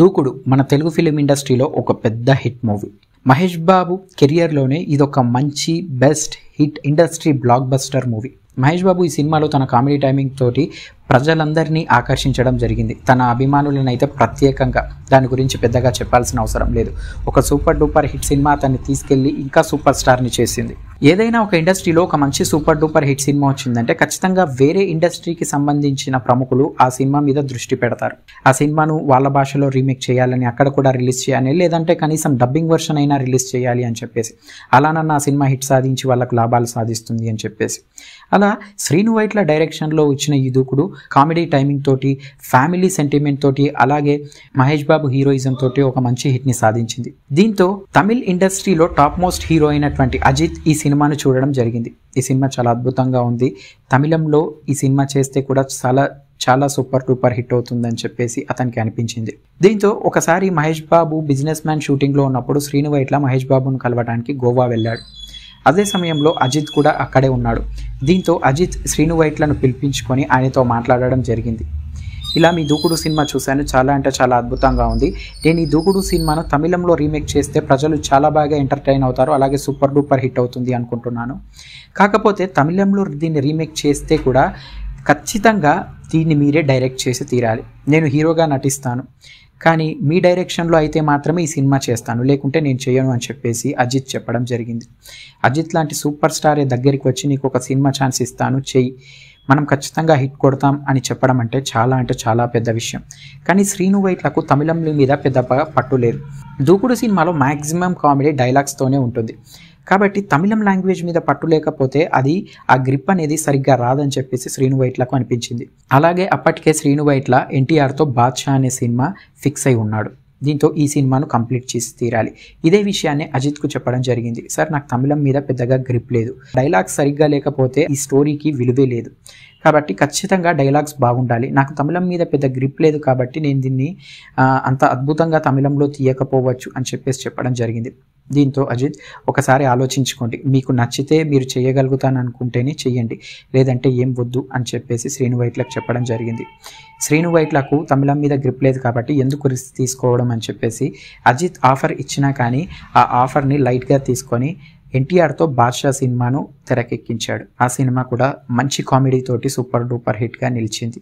దూకుడు మన తెలుగు ఫిలిం ఇండస్ట్రీలో ఒక పెద్ద హిట్ మూవీ మహేష్ బాబు కెరియర్లోనే ఇదొక మంచి best hit industry blockbuster movie Mahesh Babu ఈ సినిమాలో తన కామెడీ టైమింగ్ తోటి ప్రజలందరినీ ఆకర్షించడం జరిగింది తన అభిమానులనైతే ప్రత్యేకంగా దాని గురించి పెద్దగా చెప్పాల్సిన అవసరం లేదు ఒక సూపర్ డూపర్ హిట్ సినిమా అతన్ని తీసుకెళ్లి ఇంకా సూపర్ స్టార్ని చేసింది ఏదైనా ఒక ఇండస్ట్రీలో ఒక మంచి సూపర్ డూపర్ హిట్ సినిమా వచ్చిందంటే ఖచ్చితంగా వేరే ఇండస్ట్రీకి సంబంధించిన ప్రముఖులు ఆ సినిమా మీద దృష్టి పెడతారు ఆ సినిమాను వాళ్ళ భాషలో రీమేక్ చేయాలని అక్కడ కూడా రిలీజ్ చేయాలని లేదంటే కనీసం డబ్బింగ్ వర్షన్ అయినా రిలీజ్ చేయాలి అని చెప్పేసి అలానన్నా ఆ సినిమా హిట్ సాధించి వాళ్ళకు లాభాలు సాధిస్తుంది అని చెప్పేసి అలా శ్రీను వైట్ల డైరెక్షన్లో వచ్చిన ఈ దూకుడు కామెడీ టైమింగ్ తోటి ఫ్యామిలీ సెంటిమెంట్ తోటి అలాగే మహేష్ బాబు హీరోయిజం తోటి ఒక మంచి హిట్ని సాధించింది దీంతో తమిళ్ ఇండస్ట్రీలో టాప్ మోస్ట్ హీరో అయినటువంటి అజిత్ ఈ సినిమాను చూడడం జరిగింది ఈ సినిమా చాలా అద్భుతంగా ఉంది తమిళంలో ఈ సినిమా చేస్తే కూడా చాలా చాలా సూపర్ టూపర్ హిట్ అవుతుందని చెప్పేసి అతనికి అనిపించింది దీంతో ఒకసారి మహేష్ బాబు బిజినెస్ మ్యాన్ షూటింగ్లో ఉన్నప్పుడు శ్రీను వైట్ల మహేష్ బాబును కలవడానికి గోవా వెళ్ళాడు అదే సమయంలో అజిత్ కూడా అక్కడే ఉన్నాడు దీంతో అజిత్ శ్రీను వైట్లను పిలిపించుకొని ఆయనతో మాట్లాడడం జరిగింది ఇలా మీ దూకుడు సినిమా చూశాను చాలా అంటే చాలా అద్భుతంగా ఉంది నేను ఈ దూకుడు సినిమాను తమిళంలో రీమేక్ చేస్తే ప్రజలు చాలా బాగా ఎంటర్టైన్ అవుతారు అలాగే సూపర్ డూపర్ హిట్ అవుతుంది అనుకుంటున్నాను కాకపోతే తమిళంలో దీన్ని రీమేక్ చేస్తే కూడా ఖచ్చితంగా దీన్ని మీరే డైరెక్ట్ చేసి తీరాలి నేను హీరోగా నటిస్తాను కానీ మీ డైరెక్షన్లో అయితే మాత్రమే ఈ సినిమా చేస్తాను లేకుంటే నేను చేయను అని చెప్పేసి అజిత్ చెప్పడం జరిగింది అజిత్ లాంటి సూపర్ స్టారే దగ్గరికి వచ్చి నీకు ఒక సినిమా ఛాన్స్ ఇస్తాను చెయ్యి మనం ఖచ్చితంగా హిట్ కొడతాం అని చెప్పడం అంటే చాలా అంటే చాలా పెద్ద విషయం కానీ శ్రీను వైట్లకు తమిళం మీద పెద్ద పట్టు లేదు దూకుడు సినిమాలో మ్యాక్సిమం కామెడీ డైలాగ్స్తోనే ఉంటుంది కాబట్టి తమిళం లాంగ్వేజ్ మీద పట్టు లేకపోతే అది ఆ గ్రిప్ అనేది సరిగ్గా రాదని చెప్పేసి శ్రీను వైట్లకు అనిపించింది అలాగే అప్పటికే శ్రీను వైట్ల ఎన్టీఆర్తో బాద్షా అనే సినిమా ఫిక్స్ అయి ఉన్నాడు దీంతో ఈ సినిమాను కంప్లీట్ చేసి తీరాలి ఇదే విషయాన్ని అజిత్కు చెప్పడం జరిగింది సార్ నాకు తమిళం మీద పెద్దగా గ్రిప్ లేదు డైలాగ్స్ సరిగ్గా లేకపోతే ఈ స్టోరీకి విలువే లేదు కాబట్టి ఖచ్చితంగా డైలాగ్స్ బాగుండాలి నాకు తమిళం మీద పెద్ద గ్రిప్ లేదు కాబట్టి నేను దీన్ని అంత అద్భుతంగా తమిళంలో తీయకపోవచ్చు అని చెప్పేసి చెప్పడం జరిగింది దీంతో అజిత్ ఒకసారి ఆలోచించుకోండి మీకు నచ్చితే మీరు చేయగలుగుతాను అనుకుంటేనే చెయ్యండి లేదంటే ఏం వద్దు అని చెప్పేసి శ్రీను వైట్లకు చెప్పడం జరిగింది శ్రీను వైట్లకు తమిళం మీద గ్రిప్ లేదు కాబట్టి ఎందుకు రిస్క్ తీసుకోవడం అని చెప్పేసి అజిత్ ఆఫర్ ఇచ్చినా కానీ ఆ ఆఫర్ని లైట్గా తీసుకొని ఎన్టీఆర్తో బాద్షా సినిమాను తెరకెక్కించాడు ఆ సినిమా కూడా మంచి కామెడీతోటి సూపర్ డూపర్ హిట్గా నిలిచింది